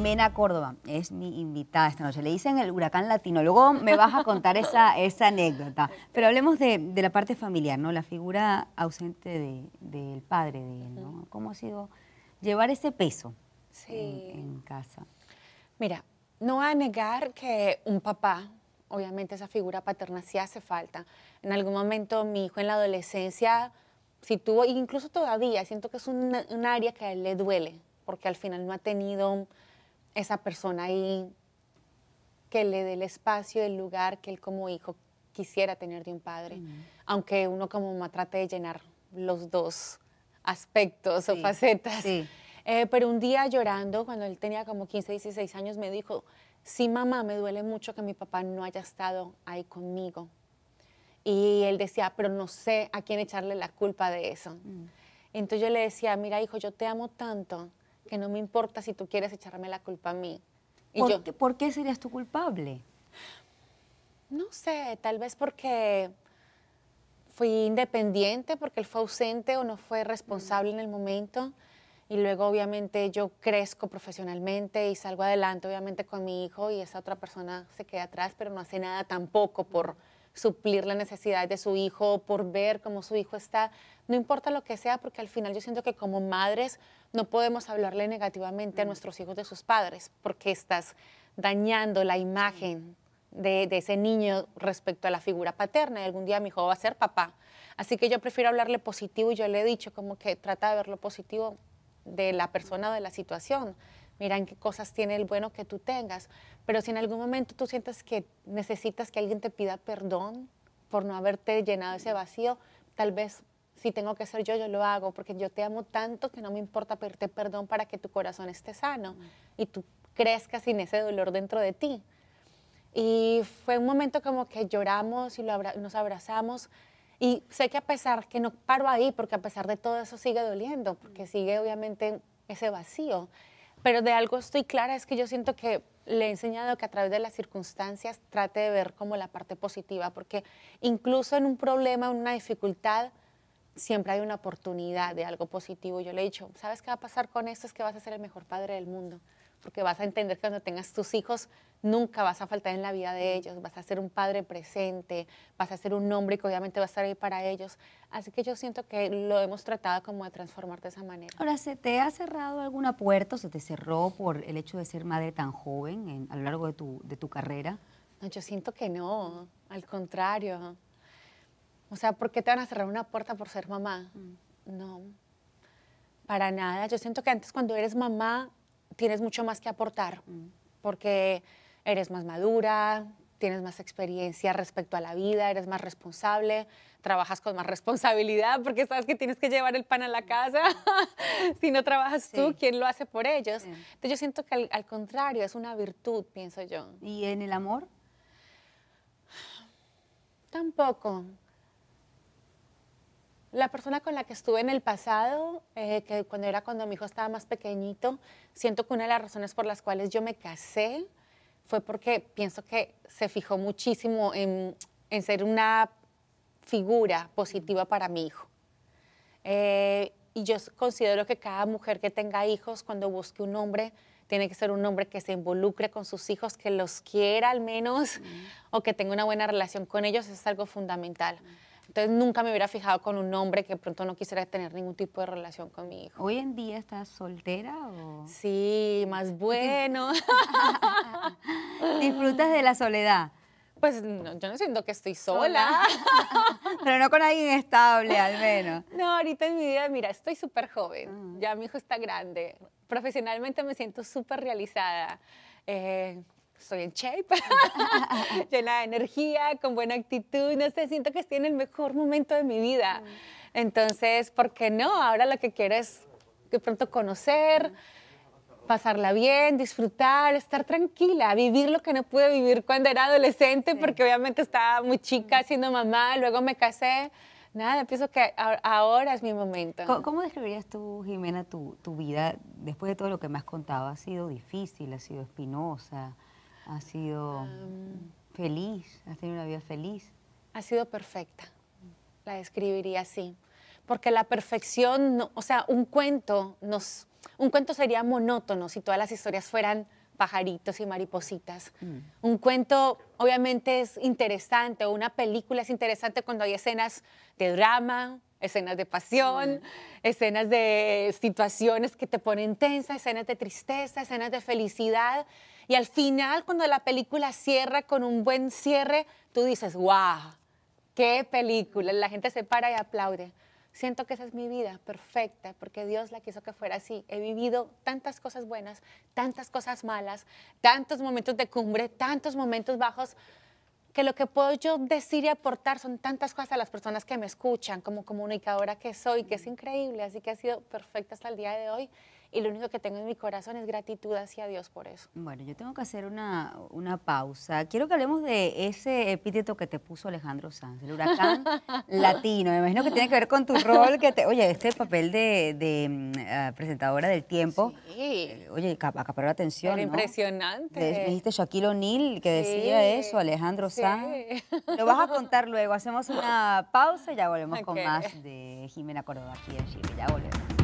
Jimena Córdoba es mi invitada esta noche. Le dicen el huracán latino. Luego me vas a contar esa, anécdota. Pero hablemos de, la parte familiar, ¿no? La figura ausente del padre ¿no? ¿Cómo ha sido llevar ese peso en, casa? Mira, no voy a negar que un papá, obviamente esa figura paterna sí hace falta. En algún momento mi hijo en la adolescencia, si tuvo, incluso todavía, siento que es un, un área que a él le duele, porque al final no ha tenido esa persona ahí que le dé el espacio, el lugar que él como hijo quisiera tener de un padre, aunque uno como mamá trate de llenar los dos aspectos o facetas. Eh, pero un día llorando, cuando él tenía como 15, 16 años, me dijo, sí mamá, me duele mucho que mi papá no haya estado ahí conmigo. Y él decía, pero no sé a quién echarle la culpa de eso. Entonces yo le decía, mira hijo, yo te amo tanto que no me importa si tú quieres echarme la culpa a mí. Y ¿Por, qué, ¿Por qué serías tú culpable? No sé, tal vez porque fui independiente, porque él fue ausente o no fue responsable mm. en el momento. Y luego obviamente yo crezco profesionalmente y salgo adelante obviamente con mi hijo y esa otra persona se queda atrás, pero no hace nada tampoco por suplir la necesidad de su hijo, por ver cómo su hijo está, no importa lo que sea, porque al final yo siento que como madres no podemos hablarle negativamente a mm. nuestros hijos de sus padres, porque estás dañando la imagen de, ese niño respecto a la figura paterna y algún día mi hijo va a ser papá. Así que yo prefiero hablarle positivo y yo le he dicho como que trata de ver lo positivo de la persona o de la situación miran qué cosas tiene el bueno que tú tengas. Pero si en algún momento tú sientes que necesitas que alguien te pida perdón por no haberte llenado ese vacío, tal vez si tengo que ser yo, yo lo hago, porque yo te amo tanto que no me importa pedirte perdón para que tu corazón esté sano y tú crezcas sin ese dolor dentro de ti. Y fue un momento como que lloramos y nos abrazamos. Y sé que a pesar que no paro ahí, porque a pesar de todo eso sigue doliendo, porque sigue obviamente ese vacío pero de algo estoy clara, es que yo siento que le he enseñado que a través de las circunstancias trate de ver como la parte positiva, porque incluso en un problema, en una dificultad, siempre hay una oportunidad de algo positivo. Yo le he dicho, ¿sabes qué va a pasar con esto? Es que vas a ser el mejor padre del mundo porque vas a entender que cuando tengas tus hijos nunca vas a faltar en la vida de ellos, vas a ser un padre presente, vas a ser un hombre que obviamente va a estar ahí para ellos. Así que yo siento que lo hemos tratado como de transformarte de esa manera. Ahora, ¿se te ha cerrado alguna puerta o se te cerró por el hecho de ser madre tan joven a lo largo de tu, carrera? No, yo siento que no, al contrario. O sea, ¿por qué te van a cerrar una puerta por ser mamá? Mm. No, para nada. Yo siento que antes cuando eres mamá tienes mucho más que aportar mm. porque eres más madura, tienes más experiencia respecto a la vida, eres más responsable, trabajas con más responsabilidad porque sabes que tienes que llevar el pan a la casa. si no trabajas tú, ¿quién lo hace por ellos? Entonces yo siento que al, contrario, es una virtud, pienso yo. ¿Y en el amor? Tampoco. La persona con la que estuve en el pasado, eh, que cuando era cuando mi hijo estaba más pequeñito, siento que una de las razones por las cuales yo me casé fue porque pienso que se fijó muchísimo en, ser una figura positiva para mi hijo. Eh, y yo considero que cada mujer que tenga hijos, cuando busque un hombre, tiene que ser un hombre que se involucre con sus hijos, que los quiera al menos, mm. o que tenga una buena relación con ellos, es algo fundamental. Mm. Entonces nunca me hubiera fijado con un hombre que pronto no quisiera tener ningún tipo de relación con mi hijo. ¿Hoy en día estás soltera o...? Sí, más bueno. ¿Disfrutas de la soledad? Pues yo no siento que estoy sola. Pero no con alguien estable, al menos. No, ahorita en mi vida, mira, estoy súper joven. Ah. Ya mi hijo está grande. Profesionalmente me siento súper realizada. Eh, estoy en shape, llena de energía, con buena actitud, no sé, siento que estoy en el mejor momento de mi vida. Entonces, ¿por qué no? Ahora lo que quiero es de pronto conocer, pasarla bien, disfrutar, estar tranquila, vivir lo que no pude vivir cuando era adolescente, porque obviamente estaba muy chica siendo mamá, luego me casé. Nada, pienso que ahora es mi momento. ¿Cómo, describirías tú, Jimena, tu, tu, vida después de todo lo que me has contado? ¿Ha sido difícil? ¿Ha sido espinosa? Ha sido feliz? ha tenido una vida feliz? Ha sido perfecta, la describiría así. Porque la perfección, o sea, un cuento, nos, un cuento sería monótono si todas las historias fueran pajaritos y maripositas. Mm. Un cuento obviamente es interesante, una película es interesante cuando hay escenas de drama, escenas de pasión, mm. escenas de situaciones que te ponen tensa, escenas de tristeza, escenas de felicidad. Y al final, cuando la película cierra con un buen cierre, tú dices, wow, qué película. La gente se para y aplaude. Siento que esa es mi vida perfecta, porque Dios la quiso que fuera así. He vivido tantas cosas buenas, tantas cosas malas, tantos momentos de cumbre, tantos momentos bajos, que lo que puedo yo decir y aportar son tantas cosas a las personas que me escuchan, como comunicadora que soy, que es mm. increíble. Así que ha sido perfecta hasta el día de hoy y lo único que tengo en mi corazón es gratitud hacia Dios por eso. Bueno, yo tengo que hacer una, una pausa. Quiero que hablemos de ese epíteto que te puso Alejandro Sanz, el huracán latino. Me imagino que tiene que ver con tu rol, que oye, este papel de, mm, eh, presentadora del tiempo, sí. Eh, oye, acaparó la atención. impresionante. dijiste Shaquille O'Neal que decía eso, Alejandro Sanz. Lo vas a contar luego. Hacemos una pausa y ya volvemos con más de Jimena Córdoba aquí en Chile. Ya volvemos.